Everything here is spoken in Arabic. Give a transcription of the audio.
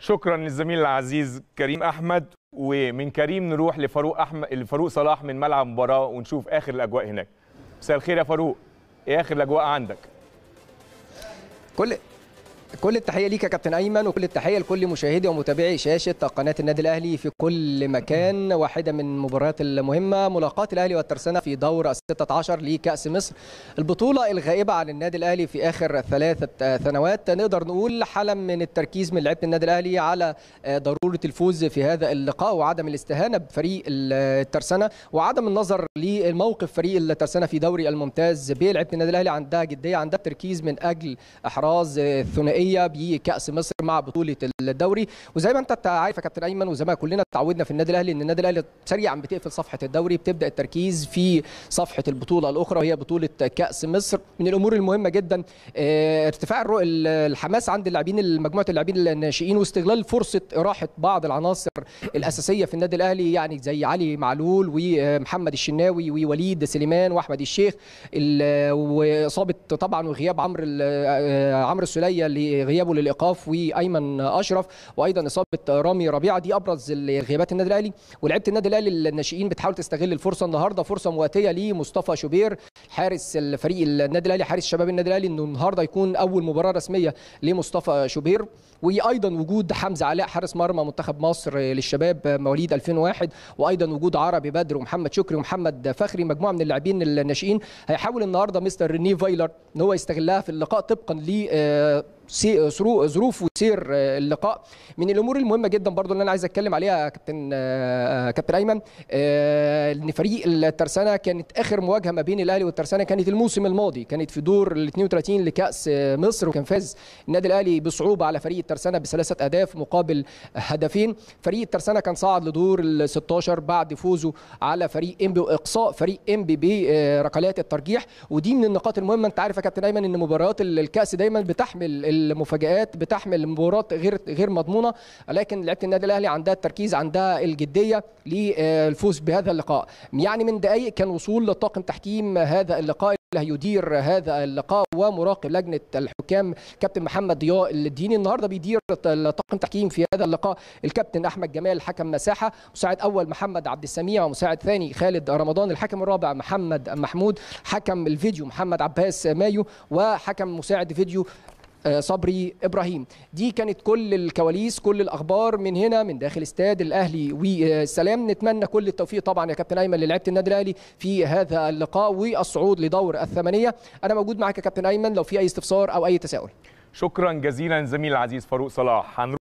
شكرا للزميل العزيز كريم احمد ومن كريم نروح لفاروق احمد لفاروق صلاح من ملعب مباراه ونشوف اخر الاجواء هناك مساء الخير يا فاروق ايه اخر الاجواء عندك كل كل التحيه ليك يا كابتن ايمن وكل التحيه لكل مشاهدي ومتابعي شاشه قناه النادي الاهلي في كل مكان واحده من المباريات المهمه ملاقاه الاهلي والترسانه في دور ال 16 لكاس مصر البطوله الغائبه عن النادي الاهلي في اخر ثلاثه سنوات نقدر نقول حاله من التركيز من لعيبه النادي الاهلي على آه، ضروره الفوز في هذا اللقاء وعدم الاستهانه بفريق الترسانه وعدم النظر لموقف فريق الترسانه في دوري الممتاز بلعيبه النادي الاهلي عندها جديه عندها تركيز من اجل احراز الثنائيه النهائيه بكاس مصر مع بطوله الدوري وزي ما انت عارف يا كابتن ايمن وزي ما كلنا تعودنا في النادي الاهلي ان النادي الاهلي سريعا بتقفل صفحه الدوري بتبدا التركيز في صفحه البطوله الاخرى وهي بطوله كاس مصر من الامور المهمه جدا آه، ارتفاع الحماس عند اللاعبين مجموعه اللاعبين الناشئين واستغلال فرصه اراحه بعض العناصر الاساسيه في النادي الاهلي يعني زي علي معلول ومحمد الشناوي ووليد سليمان واحمد الشيخ واصابه طبعا وغياب عمرو آه، عمرو السليه لغيابه للايقاف ايمن اشرف وايضا اصابه رامي ربيعه دي ابرز غيابات النادي الاهلي ولعيبه النادي الاهلي الناشئين بتحاول تستغل الفرصه النهارده فرصه مواتيه لمصطفى شوبير حارس الفريق النادي الاهلي حارس شباب النادي الاهلي انه النهارده يكون اول مباراه رسميه لمصطفى شوبير وايضا وجود حمزه علاء حارس مرمى منتخب مصر للشباب مواليد 2001 وايضا وجود عربي بدر ومحمد شكري ومحمد فخري مجموعه من اللاعبين الناشئين هيحاول النهارده مستر ريني فايلر ان هو يستغلها في اللقاء طبقا ل آه، ظروف وسير آه، اللقاء من الامور المهمه جدا برضو اللي انا عايز اتكلم عليها كابتن آه، آه، كابتن ايمن ان فريق الترسانه كانت اخر مواجهه ما بين الاهلي والترسانه كانت الموسم الماضي كانت في دور ال 32 لكاس مصر وكان فاز النادي الاهلي بصعوبه على فريق الترسانه بثلاثه اهداف مقابل هدفين فريق الترسانه كان صعد لدور ال 16 بعد فوزه على فريق انبي واقصاء فريق انبي بركلات الترجيح ودي من النقاط المهمه انت عارف يا كابتن ايمن ان مباريات الكاس دايما بتحمل المفاجآت بتحمل مباريات غير غير مضمونه لكن لعيبه النادي الاهلي عندها التركيز عندها الجديه للفوز بهذا اللقاء يعني من دقائق كان وصول لطاقم تحكيم هذا اللقاء اللي هيدير هذا اللقاء ومراقب لجنه الحكام كابتن محمد ضياء الديني النهارده بيدير طاقم تحكيم في هذا اللقاء الكابتن احمد جمال حكم مساحه مساعد اول محمد عبد السميع ومساعد ثاني خالد رمضان الحكم الرابع محمد محمود حكم الفيديو محمد عباس مايو وحكم مساعد فيديو آه، صبري ابراهيم دي كانت كل الكواليس كل الاخبار من هنا من داخل استاد الاهلي والسلام آه، نتمنى كل التوفيق طبعا يا كابتن ايمن للعيبه النادي الاهلي في هذا اللقاء والصعود لدور الثمانيه انا موجود معاك يا كابتن ايمن لو في اي استفسار او اي تساؤل شكرا جزيلا زميل العزيز فاروق صلاح